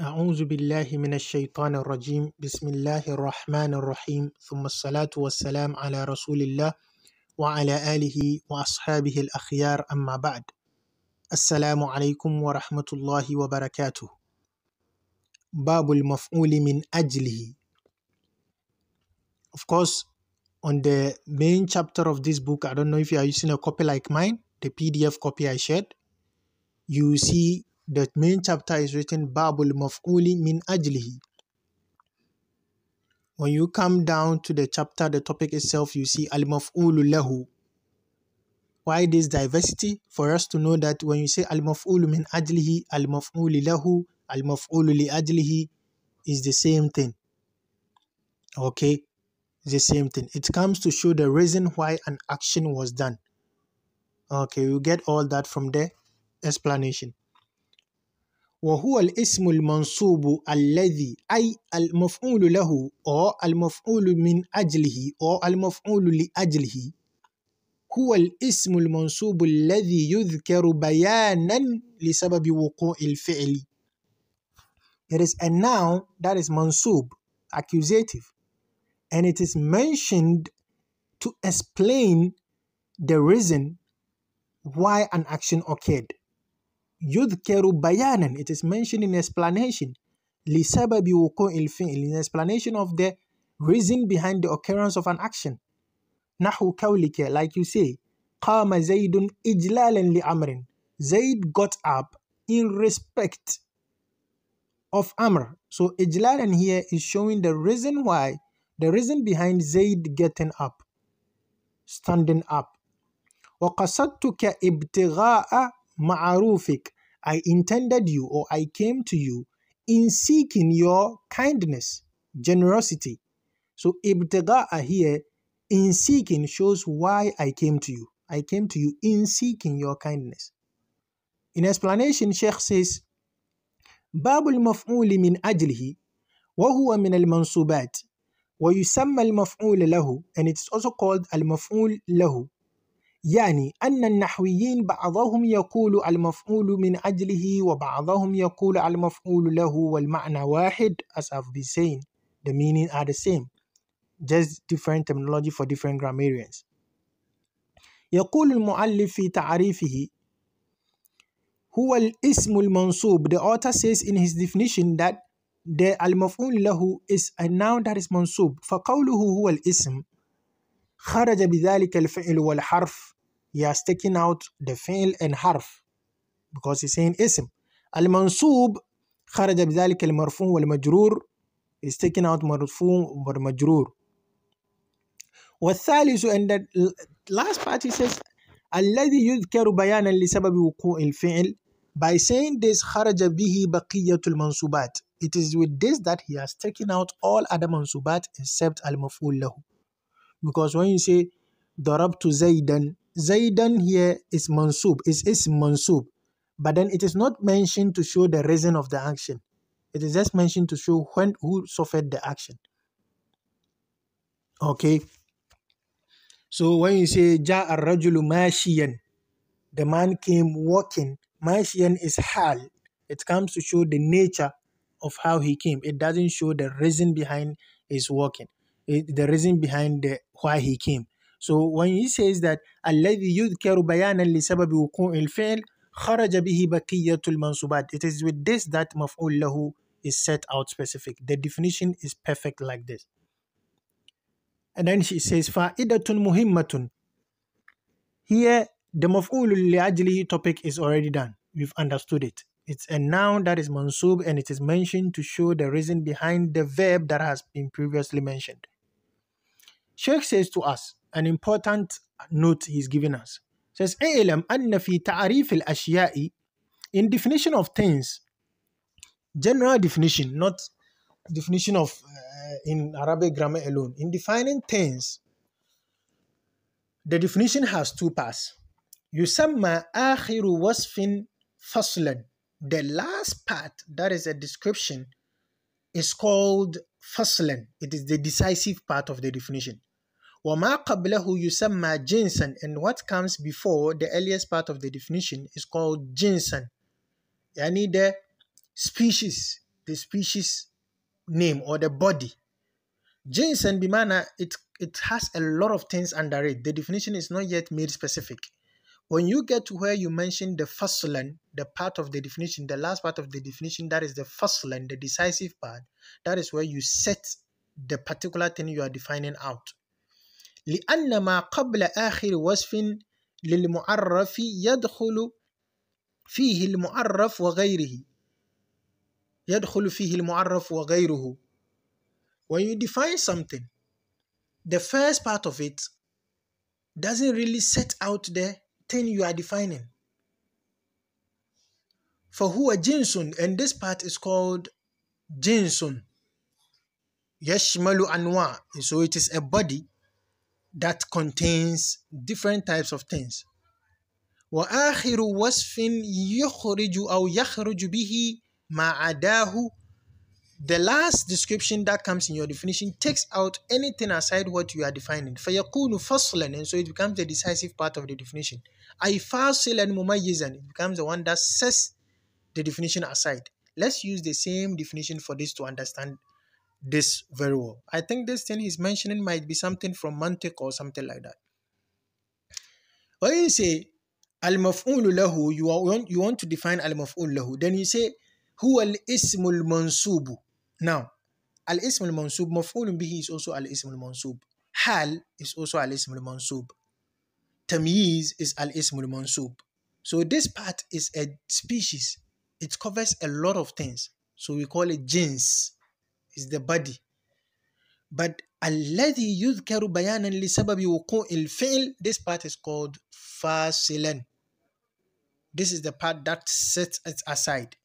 أعوذ بالله من الشيطان الرجيم بسم الله الرحمن الرحيم ثم الصلاة والسلام على رسول الله وعلى آله وأصحابه الأخيار أما بعد السلام عليكم ورحمة الله وبركاته باب المفعول من أجله Of course, on the main chapter of this book, I don't know if you are using a copy like mine, the PDF copy I shared, you see The main chapter is written Babul Maf'uli min ajlihi. When you come down to the chapter, the topic itself, you see Al Maf'ulu lahu. Why this diversity? For us to know that when you say Al Maf'ulu min ajlihi, Al Maf'uli lahu, Al Maf'ulu li ajlihi is the same thing. Okay? the same thing. It comes to show the reason why an action was done. Okay, you get all that from the explanation. وهو الاسم المنصوب الذي أي المفعول له أو المفعول من أجله أو المفعول لأجله هو الاسم المنصوب الذي يذكر بيانا لسبب وقوع الفعل. It is a noun that is mansub, accusative, and it is mentioned to explain the reason why an action occurred. Youth بيانا it is mentioned in explanation لسبب وقوع الفعل in explanation of the reason behind the occurrence of an action Nahu kawlike. like you say Zaidun زيد li amrin. Zaid got up in respect of Amr so إجلالا here is showing the reason why the reason behind Zaid getting up standing up وقصدتك ابتغاء ma'arufik, I intended you or I came to you in seeking your kindness, generosity. So ibtiga'a here, in seeking shows why I came to you. I came to you in seeking your kindness. In explanation, Sheikh says, باب المفعول من أجله وهو من المنصوبات ويسمى المفعول له and it's also called المفعول له يعني أن النحويين بعضهم يقول المفعول من أجله وبعضهم يقول المفعول له والمعنى واحد as I've been saying the meaning are the same just different terminology for different grammarians يقول المؤلف في تعريفه هو الاسم المنصوب the author says in his definition that the المفعول له is a noun that is منصوب فقوله هو الاسم خرج بذلك الفعل والحرف he has taken out the فعل and حرف because he's saying اسم المنصوب خرج بذلك المرفوع والمجرور is taken out مرفوع والمجرور والثالث and the last part he says الذي يذكر بيانا لسبب وقوع الفعل by saying this خرج به بقية المنصوبات it is with this that he has taken out all other منصوبات except المفعول له because when you say darab to Zaidan, Zaidan here is mansub, is is mansub, but then it is not mentioned to show the reason of the action. It is just mentioned to show when who suffered the action. Okay. So when you say ja arrajulu mashiyan, the man came walking. Mashiyan is hal. It comes to show the nature of how he came. It doesn't show the reason behind his walking the reason behind the, why he came. So when he says that الذي يذكر بيانا لسبب وقوع الفعل خرج به بقية المنصوبات it is with this that مفعول له is set out specific the definition is perfect like this and then she says فائدة مهمة here the مفعول لأجله topic is already done we've understood it it's a noun that is mansub and it is mentioned to show the reason behind the verb that has been previously mentioned Sheikh says to us an important note he's giving us. Says, "Ilam anna fi ta'rif in definition of things, general definition, not definition of uh, in Arabic grammar alone. In defining things, the definition has two parts. يسمى آخر وصف فصلا. The last part, that is a description, is called faslan. It is the decisive part of the definition. وَمَا قَبْلَهُ يُسَمَّى جِنْسًا And what comes before the earliest part of the definition is called جِنْسًا Yani the species, the species name or the body. Jensen bimana, it, it has a lot of things under it. The definition is not yet made specific. When you get to where you mention the faslan, the part of the definition, the last part of the definition, that is the faslan, the decisive part, that is where you set the particular thing you are defining out. لأن ما قبل آخر وصف للمعرف يدخل فيه المعرف وغيره يدخل فيه المعرف وغيره when you define something the first part of it doesn't really set out the thing you are defining فهو جنس and this part is called جنس يشمل أنواع so it is a body that contains different types of things. وآخر وصف يخرج أو يخرج به ما عداه the last description that comes in your definition takes out anything aside what you are defining. فَيَكُونُ فَصْلًا And so it becomes the decisive part of the definition. أي فَاصِلًا مُمَيِّزًا It becomes the one that sets the definition aside. Let's use the same definition for this to understand this very well. I think this thing he's mentioning might be something from Mantiq or something like that. When you say al-maf'ul lahu, you want you want to define al-maf'ul lahu. Then you say who al ismul mansubu. Now, al ismul mansub maf'ul bihi is also al ismul mansub Hal is also al ismul mansub Tamiz is al ismul mansub So this part is a species. It covers a lot of things. So we call it genes is the body but الذي يذكر بيانا لسبب وقوع fail. this part is called Fasilan. this is the part that sets it aside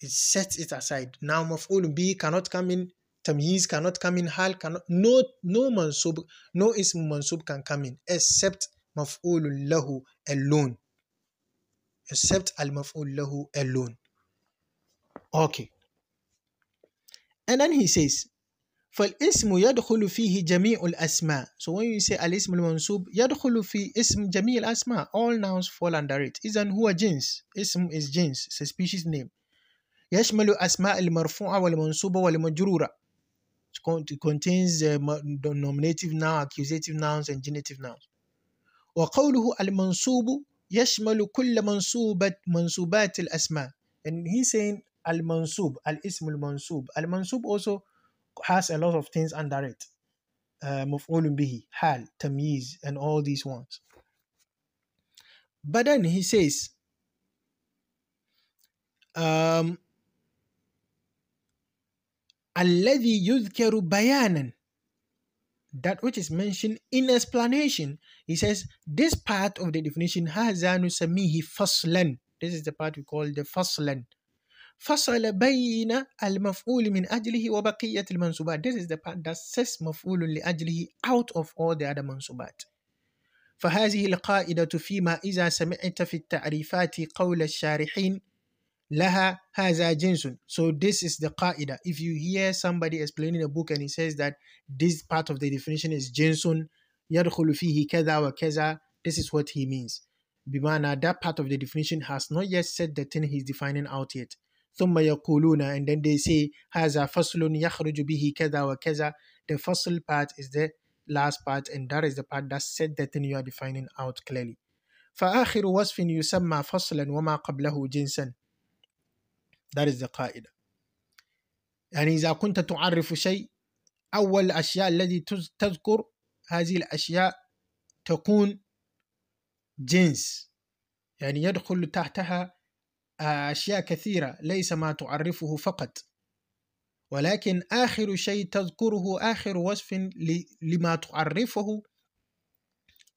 it sets it aside now مفعول be cannot come in tamyiz cannot come in hal cannot no no mansub no ism mansub can come in except مفعول Lahu alone except al maf'ul lahu alone okay and then he says, فالاسم يدخل فيه جميع الأسماء. So when you say الاسم المنصوب يدخل في اسم جميع الأسماء. All nouns fall under it. إذن هو جنس. اسم is جنس. It's a species name. يشمل أسماء المرفوعة والمنصوبة والمجرورة. It contains uh, nominative noun, accusative nouns and genitive nouns. وقوله المنصوب يشمل كل منصوبة منصوبات الأسماء. And he's saying al mansub al ism al mansub al mansub also has a lot of things under it uh, maf'ulun bihi hal tamyiz and all these ones but then he says um الذي يذكر بيانا that which is mentioned in explanation he says this part of the definition hazanu samihi faslan this is the part we call the faslan فصل بين المفعول من أجله وبقية المنصوبات this is the part that says مفعول لأجله out of all the other منصوبات فهذه القاعدة فيما إذا سمعت في التعريفات قول الشارحين لها هذا جنس so this is the qaida if you hear somebody explaining a book and he says that this part of the definition is جنس يدخل فيه كذا وكذا this is what he means بمعنى that part of the definition has not yet said the thing he's defining out yet ثم يقولون and then they say هذا فصل يخرج به كذا وكذا the فصل part is the last part and that is the part that said the thing you are defining out clearly فآخر وصف يسمى فصلا وما قبله جنسا that is the قاعدة يعني إذا كنت تعرف شيء أول الأشياء الذي تذكر هذه الأشياء تكون جنس يعني يدخل تحتها أشياء كثيرة ليس ما تعرفه فقط ولكن آخر شيء تذكره آخر وصف لما تعرفه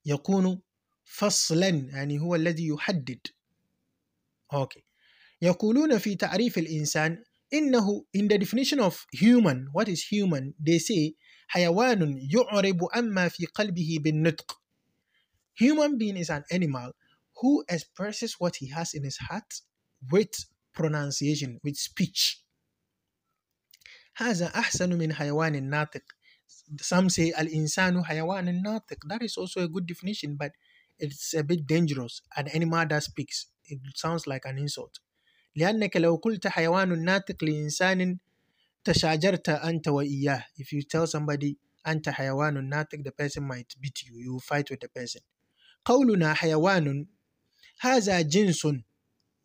يكون فصلا يعني هو الذي يحدد أوكي يقولون في تعريف الإنسان إنه in the definition of human what is human they say حيوان يعرب أما في قلبه بالنطق human being is an animal who expresses what he has in his heart with pronunciation, with speech. هذا أحسن من حيوان الناطق. Some say الإنسان حيوان الناطق. That is also a good definition, but it's a bit dangerous. An animal that speaks, it sounds like an insult. لأنك لو قلت حيوان ناطق لإنسان تشاجرت أنت وإياه. If you tell somebody أنت حيوان ناطق, the person might beat you. You fight with the person. قولنا حيوان هذا جنس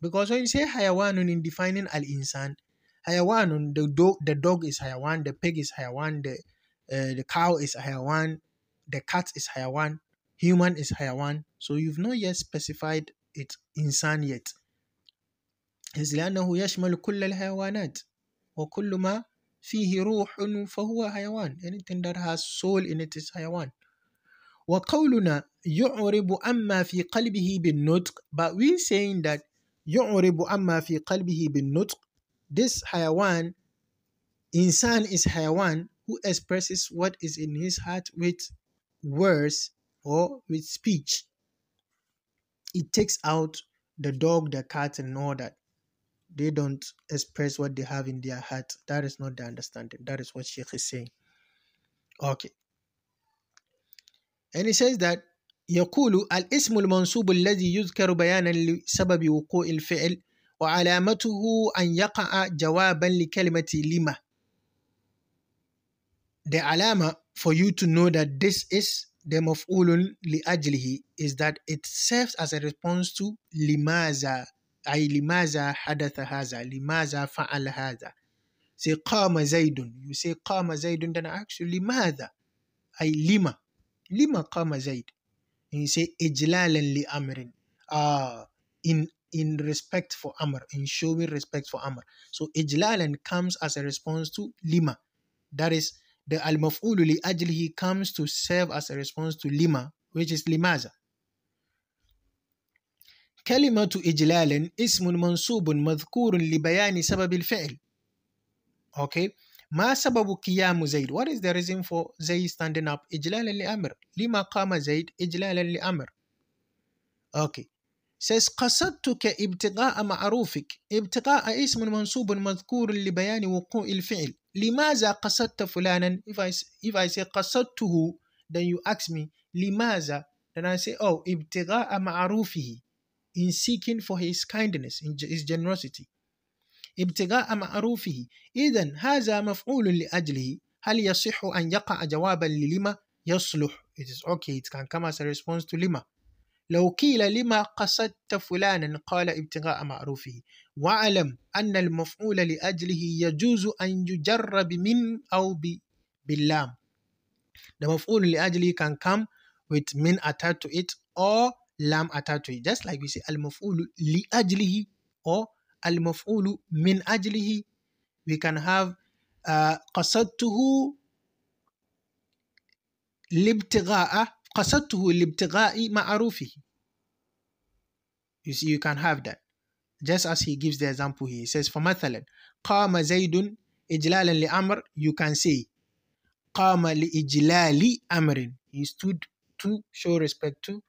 because when you say hayawanun in defining al insan, hayawanun, the dog, the dog is hayawan, the pig is hayawan, the, uh, the cow is hayawan, the cat is hayawan, human is hayawan. So you've not yet specified it insan yet. إذ لأنه يشمل كل الحيوانات وكل ما anything that has soul in it is حيوان وقولنا يعرب أما في قلبه بالنطق but we saying that يعرب عما في قلبه بالنطق this hayawan insan is hayawan who expresses what is in his heart with words or with speech it takes out the dog the cat and all that they don't express what they have in their heart that is not the understanding that is what sheikh is saying okay and he says that يقول الاسم المنصوب الذي يذكر بيانا لسبب وقوع الفعل وعلامته أن يقع جوابا لكلمة لما The alama for you to know that this is the مفعول لأجله is that it serves as a response to لماذا أي لماذا حدث هذا لماذا فعل هذا say قام زيد you say قام زيد then I ask you لماذا أي لما لما قام زيد he say ijlalan li amrin uh, in in respect for amr in showing respect for amr so ijlalan comes as a response to lima that is the al maf'ulu li ajlihi comes to serve as a response to lima which is limaza كلمة إجلال اسم منصوب مذكور لبيان سبب الفعل. Okay, ما سبب قيام زيد what is the reason for زيد standing up إجلالا لأمر لما قام زيد إجلالا لأمر أوكي says قصدتك ابتغاء معروفك ابتغاء اسم منصوب مذكور لبيان وقوع الفعل لماذا قصدت فلانا if I, if I say قصدته then you ask me لماذا then I say oh ابتغاء معروفه in seeking for his kindness his generosity ابتغاء معروفه إذا هذا مفعول لأجله هل يصح أن يقع جوابا للما يصلح it is okay it can come as a response to لما لو قيل لما قصدت فلانا قال ابتغاء معروفه واعلم أن المفعول لأجله يجوز أن يجر بمن أو ب... باللام The مفعول لأجله can come with من attached to it or لام attached to it just like we say المفعول لأجله or المفعول من أجله we can have قصدته لابتغاء قصدته لابتغاء معروفه you see you can have that just as he gives the example here he says for مثلا قام زيد إجلالا لأمر you can say قام لإجلال أمر he stood to show respect to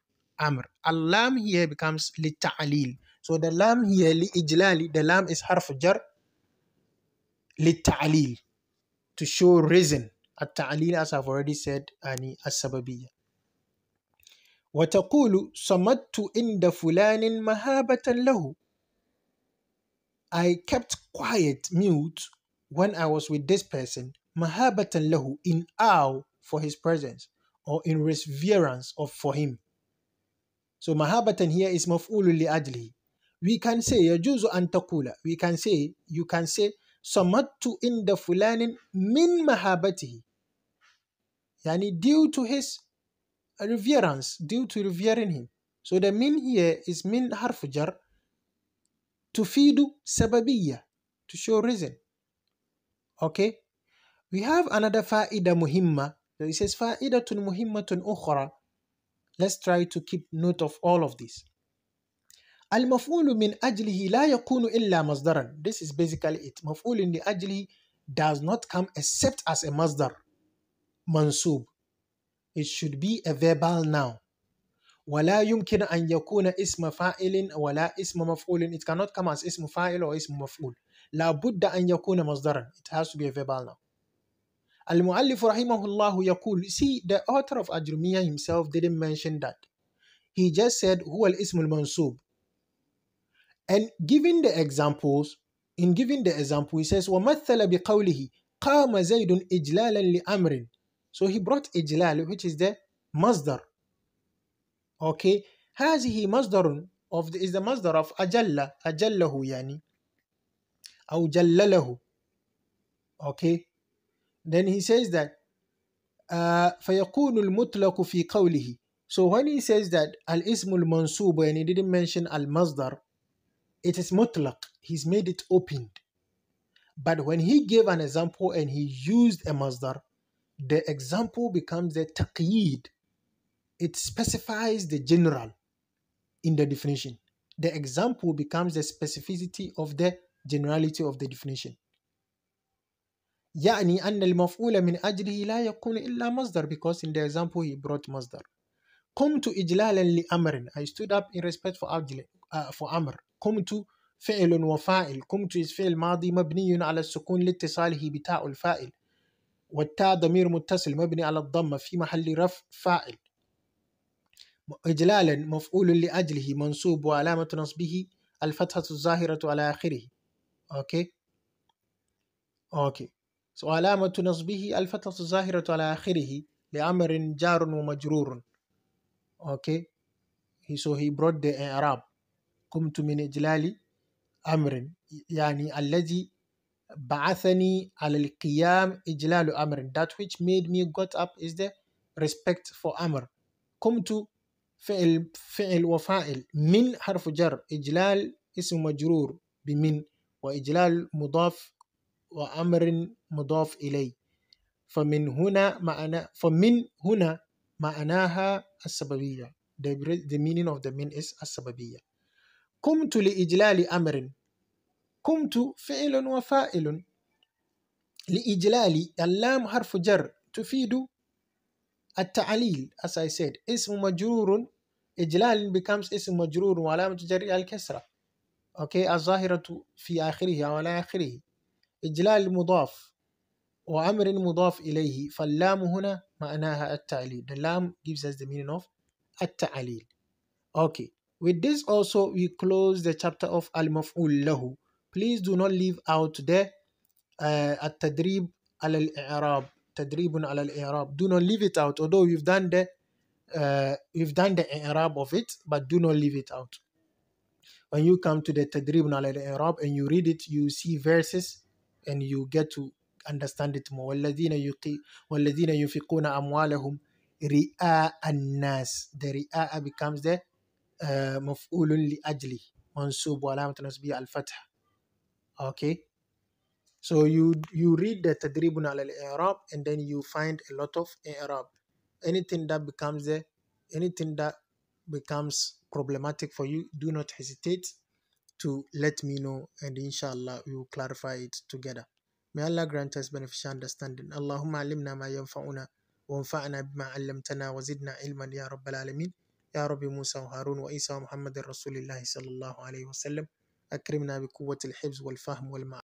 أمر اللام here becomes للتعليل So the lam here ijlali, the is harf jar للتعليل to show reason التعليل as I've already said يعني السببية وتقول صمدت عند فلان مهابة له I kept quiet mute when I was with this person مهابة له in awe for his presence or in reverence of for him so mahabatan here is maf'ulun li we can say yajuzu an we can say you can say samattu inda fulanin min mahabati, yani due to his reverence due to revering him so the min here is min harfujar to tufidu sababiyah to show reason okay we have another fa'ida muhimma so it says fa'idatun muhimmatun ukhra let's try to keep note of all of this المفعول من أجله لا يكون إلا مصدرا this is basically it مفعول لأجله does not come except as a مصدر منصوب it should be a verbal noun ولا يمكن أن يكون اسم فاعل ولا اسم مفعول it cannot come as اسم فاعل أو اسم مفعول بد أن يكون مصدرا it has to be a verbal noun المؤلف رحمه الله يقول see the author of Ajrumiya himself didn't mention that he just said هو الاسم المنصوب And giving the examples, in giving the example, he says, وَمَثَّلَ بِقَوْلِهِ قَامَ زَيْدٌ إِجْلَالًا لِأَمْرٍ So he brought ijlal, which is the masdar. Okay, هذه مصدر of the, is the masdar of أجل أجله يعني أو جلله. Okay, then he says that uh, فيكون المطلق في قوله so when he says that al ismul mansub and he didn't mention al masdar it is mutlaq. He's made it opened. But when he gave an example and he used a masdar, the example becomes a taqyid. It specifies the general in the definition. The example becomes the specificity of the generality of the definition. يعني أن المفعول من أجله لا يكون إلا مصدر because in the example he brought مصدر قمت إجلالا لأمر I stood up in respect for, أجل, uh, for أمر قمت فعل وفاعل قمت is فعل ماضي مبني على السكون لاتصاله بتاء الفاعل والتاء ضمير متصل مبني على الضمة في محل رفع فاعل إجلالا مفعول لأجله منصوب وعلامة نصبه الفتحة الظاهرة على آخره أوكي أوكي وعلامة علامة نصبه الفتحة الظاهرة على آخره لأمر جار ومجرور okay he, so he brought the i'rab قمت من اجلال امر يعني الذي بعثني على القيام اجلال امر that which made me got up is the respect for امر قمت فعل فعل وفاعل من حرف جر اجلال اسم مجرور بمن واجلال مضاف وامر مضاف اليه فمن هنا معنى فمن هنا معناها السببية the meaning of the mean is السببية قمت لإجلال أمر قمت فعل وفائل لإجلال اللام حرف جر تفيد التعليل as I said اسم مجرور إجلال becomes اسم مجرور وعلامة جر الكسرة أوكي الظاهرة في آخره أو على آخره إجلال مضاف وأمر مضاف إليه فاللام هنا معناها التعليل the lam gives us the meaning of التعليل okay with this also we close the chapter of al-maf'ul please do not leave out the uh, التدريب على الإعراب تدريب على الإعراب do not leave it out although we've done the uh, we've done the i'rab of it but do not leave it out when you come to the tadrib al i'rab and you read it you see verses and you get to understand it more. وَالَّذِينَ يقي والذين يُنْفِقُونَ أَمْوَالَهُمْ رِئَاءَ النَّاسِ The رِئَاءَ becomes the uh, مفعول لأجله منصوب وعلامة نصبه الفتح. Okay? So you you read the تدريبنا على الإعراب and then you find a lot of إعراب. Anything that becomes the anything that becomes problematic for you, do not hesitate to let me know and inshallah we will clarify it together. May Allah grant us beneficial understanding. Allahumma alimna ma yanfa'una wa anfa'na bima 'allamtana wa zidna ilman ya rabbal alamin. Ya Rabbi Musa wa Harun wa Isa wa Muhammadin Rasulillah sallallahu alaihi wasallam. أكرمنا wal الحفظ wal والمعرفة